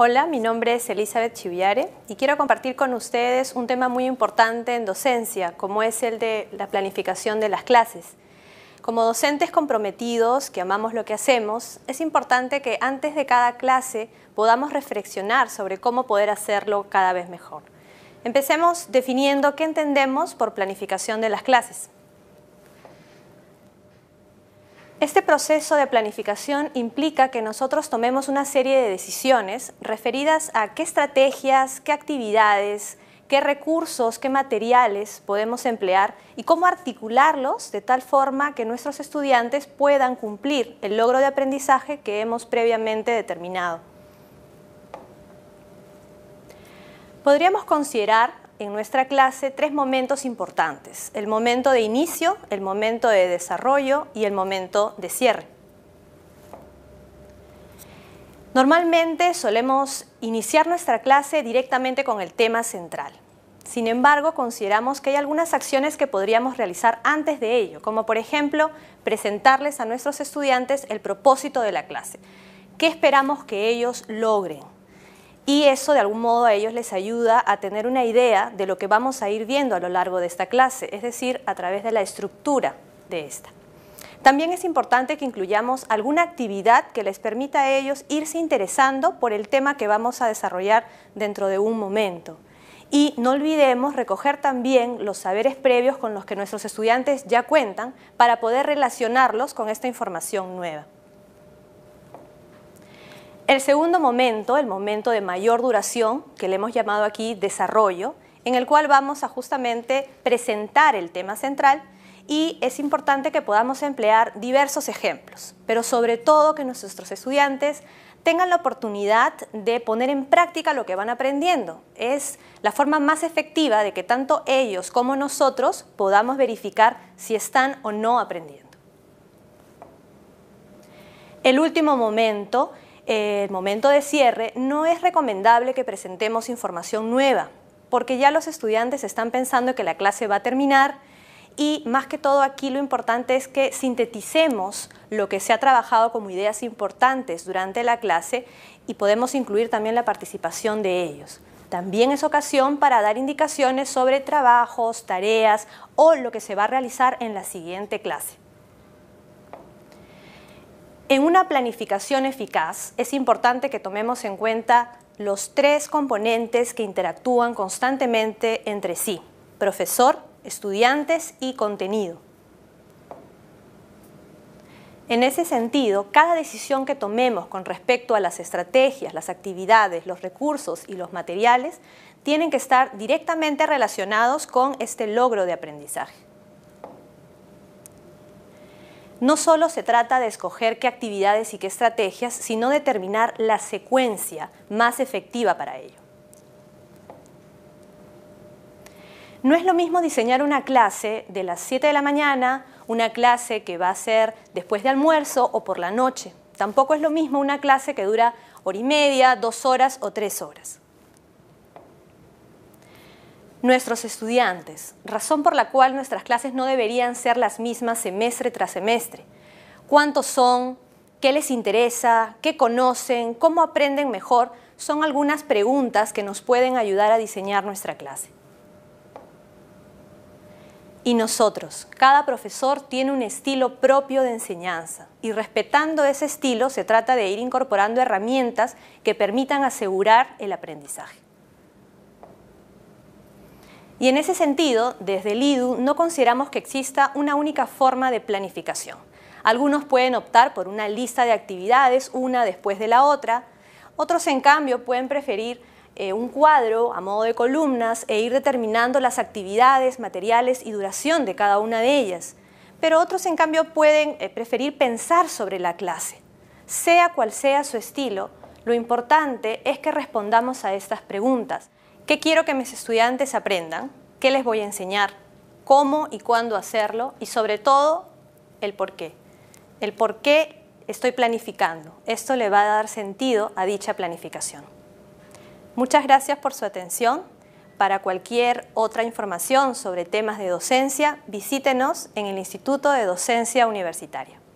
Hola, mi nombre es Elizabeth Chiviare y quiero compartir con ustedes un tema muy importante en docencia, como es el de la planificación de las clases. Como docentes comprometidos que amamos lo que hacemos, es importante que antes de cada clase podamos reflexionar sobre cómo poder hacerlo cada vez mejor. Empecemos definiendo qué entendemos por planificación de las clases. Este proceso de planificación implica que nosotros tomemos una serie de decisiones referidas a qué estrategias, qué actividades, qué recursos, qué materiales podemos emplear y cómo articularlos de tal forma que nuestros estudiantes puedan cumplir el logro de aprendizaje que hemos previamente determinado. Podríamos considerar en nuestra clase tres momentos importantes, el momento de inicio, el momento de desarrollo y el momento de cierre. Normalmente solemos iniciar nuestra clase directamente con el tema central. Sin embargo, consideramos que hay algunas acciones que podríamos realizar antes de ello, como por ejemplo presentarles a nuestros estudiantes el propósito de la clase. ¿Qué esperamos que ellos logren? y eso de algún modo a ellos les ayuda a tener una idea de lo que vamos a ir viendo a lo largo de esta clase, es decir, a través de la estructura de esta. También es importante que incluyamos alguna actividad que les permita a ellos irse interesando por el tema que vamos a desarrollar dentro de un momento. Y no olvidemos recoger también los saberes previos con los que nuestros estudiantes ya cuentan para poder relacionarlos con esta información nueva. El segundo momento, el momento de mayor duración, que le hemos llamado aquí desarrollo, en el cual vamos a justamente presentar el tema central y es importante que podamos emplear diversos ejemplos, pero sobre todo que nuestros estudiantes tengan la oportunidad de poner en práctica lo que van aprendiendo. Es la forma más efectiva de que tanto ellos como nosotros podamos verificar si están o no aprendiendo. El último momento el momento de cierre, no es recomendable que presentemos información nueva, porque ya los estudiantes están pensando que la clase va a terminar y más que todo aquí lo importante es que sinteticemos lo que se ha trabajado como ideas importantes durante la clase y podemos incluir también la participación de ellos. También es ocasión para dar indicaciones sobre trabajos, tareas o lo que se va a realizar en la siguiente clase. En una planificación eficaz es importante que tomemos en cuenta los tres componentes que interactúan constantemente entre sí, profesor, estudiantes y contenido. En ese sentido, cada decisión que tomemos con respecto a las estrategias, las actividades, los recursos y los materiales tienen que estar directamente relacionados con este logro de aprendizaje. No solo se trata de escoger qué actividades y qué estrategias, sino determinar la secuencia más efectiva para ello. No es lo mismo diseñar una clase de las 7 de la mañana, una clase que va a ser después de almuerzo o por la noche. Tampoco es lo mismo una clase que dura hora y media, dos horas o tres horas nuestros estudiantes, razón por la cual nuestras clases no deberían ser las mismas semestre tras semestre. ¿Cuántos son? ¿Qué les interesa? ¿Qué conocen? ¿Cómo aprenden mejor? Son algunas preguntas que nos pueden ayudar a diseñar nuestra clase. Y nosotros, cada profesor tiene un estilo propio de enseñanza y respetando ese estilo se trata de ir incorporando herramientas que permitan asegurar el aprendizaje. Y en ese sentido, desde el IDU no consideramos que exista una única forma de planificación. Algunos pueden optar por una lista de actividades, una después de la otra. Otros, en cambio, pueden preferir eh, un cuadro a modo de columnas e ir determinando las actividades, materiales y duración de cada una de ellas. Pero otros, en cambio, pueden eh, preferir pensar sobre la clase. Sea cual sea su estilo, lo importante es que respondamos a estas preguntas. ¿Qué quiero que mis estudiantes aprendan? ¿Qué les voy a enseñar? ¿Cómo y cuándo hacerlo? Y sobre todo, el por qué. El por qué estoy planificando. Esto le va a dar sentido a dicha planificación. Muchas gracias por su atención. Para cualquier otra información sobre temas de docencia, visítenos en el Instituto de Docencia Universitaria.